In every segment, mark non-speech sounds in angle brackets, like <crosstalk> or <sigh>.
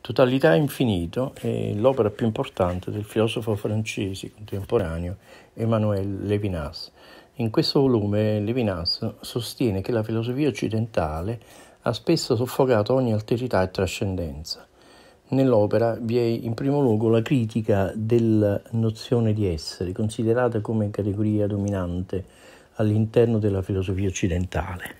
Totalità infinito è l'opera più importante del filosofo francese contemporaneo Emmanuel Levinas. In questo volume Levinas sostiene che la filosofia occidentale ha spesso soffocato ogni alterità e trascendenza. Nell'opera vi è in primo luogo la critica della nozione di essere, considerata come categoria dominante all'interno della filosofia occidentale.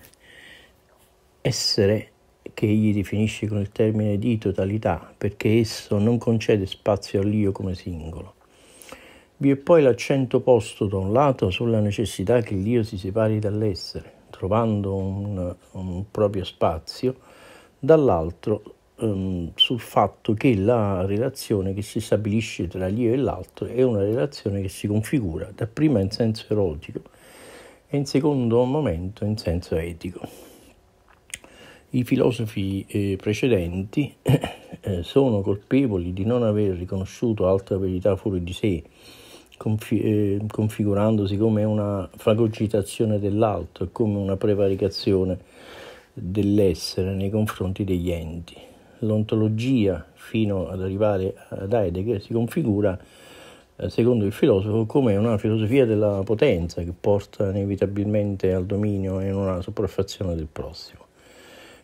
Essere che egli definisce con il termine di totalità, perché esso non concede spazio all'io come singolo. Vi è poi l'accento posto da un lato sulla necessità che l'io si separi dall'essere, trovando un, un proprio spazio, dall'altro ehm, sul fatto che la relazione che si stabilisce tra l'io e l'altro è una relazione che si configura dapprima in senso erotico e in secondo momento in senso etico. I filosofi eh, precedenti <coughs> eh, sono colpevoli di non aver riconosciuto altra verità fuori di sé, confi- eh, configurandosi come una fagocitazione dell'altro come una prevaricazione dell'essere nei confronti degli enti. L'ontologia, fino ad arrivare ad Heidegger, si configura, eh, secondo il filosofo, come una filosofia della potenza che porta inevitabilmente al dominio e in una sopraffazione del prossimo.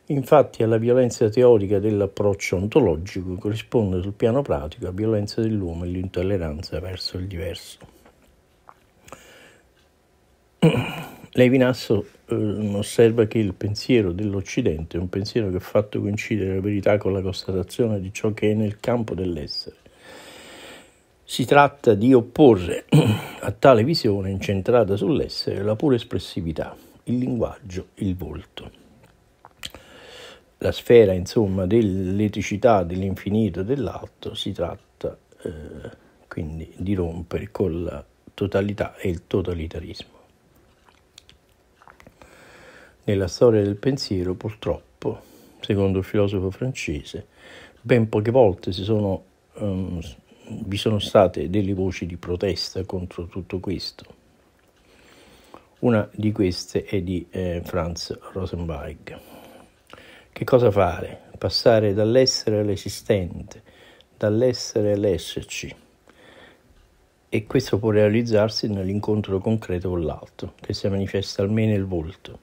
Infatti alla violenza teorica dell'approccio ontologico corrisponde sul piano pratico la violenza dell'uomo e l'intolleranza verso il diverso. <clears throat> Levinasso eh, osserva che il pensiero dell'Occidente è un pensiero che ha fatto coincidere la verità con la constatazione di ciò che è nel campo dell'essere. Si tratta di opporre <clears throat> a tale visione incentrata sull'essere la pura espressività, il linguaggio, il volto la sfera insomma dell'eticità, dell'infinito, dell'alto, si tratta eh, quindi di rompere con la totalità e il totalitarismo. Nella storia del pensiero purtroppo, secondo il filosofo francese, ben poche volte si sono, um, vi sono state delle voci di protesta contro tutto questo. Una di queste è di eh, Franz Rosenberg. Che cosa fare? Passare dall'essere all'esistente, dall'essere all'esserci. E questo può realizzarsi nell'incontro concreto con l'altro, che si manifesta almeno il volto.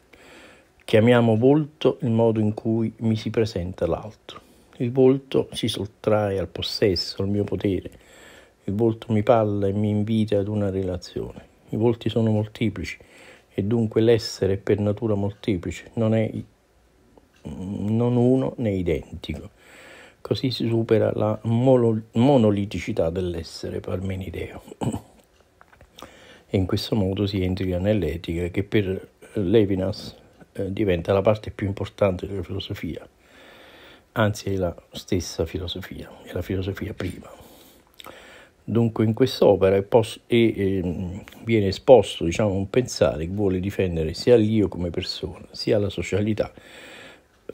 Chiamiamo volto il modo in cui mi si presenta l'altro. Il volto si sottrae al possesso, al mio potere. Il volto mi parla e mi invita ad una relazione. I volti sono molteplici e dunque l'essere è per natura molteplice, non è Mm, non uno né identico. Così si supera la monoliticità dell'essere parmenideo. E in questo modo si entra nell'etica che per Levinas eh, diventa la parte più importante della filosofia, anzi è la stessa filosofia, è la filosofia prima. Dunque in quest'opera è pos- è, eh, viene esposto diciamo, un pensare che vuole difendere sia l'io come persona, sia la socialità,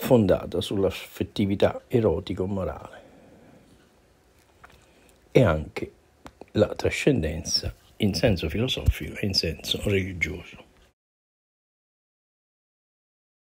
fondata sull'affettività erotico-morale e anche la trascendenza in senso filosofico e in senso religioso.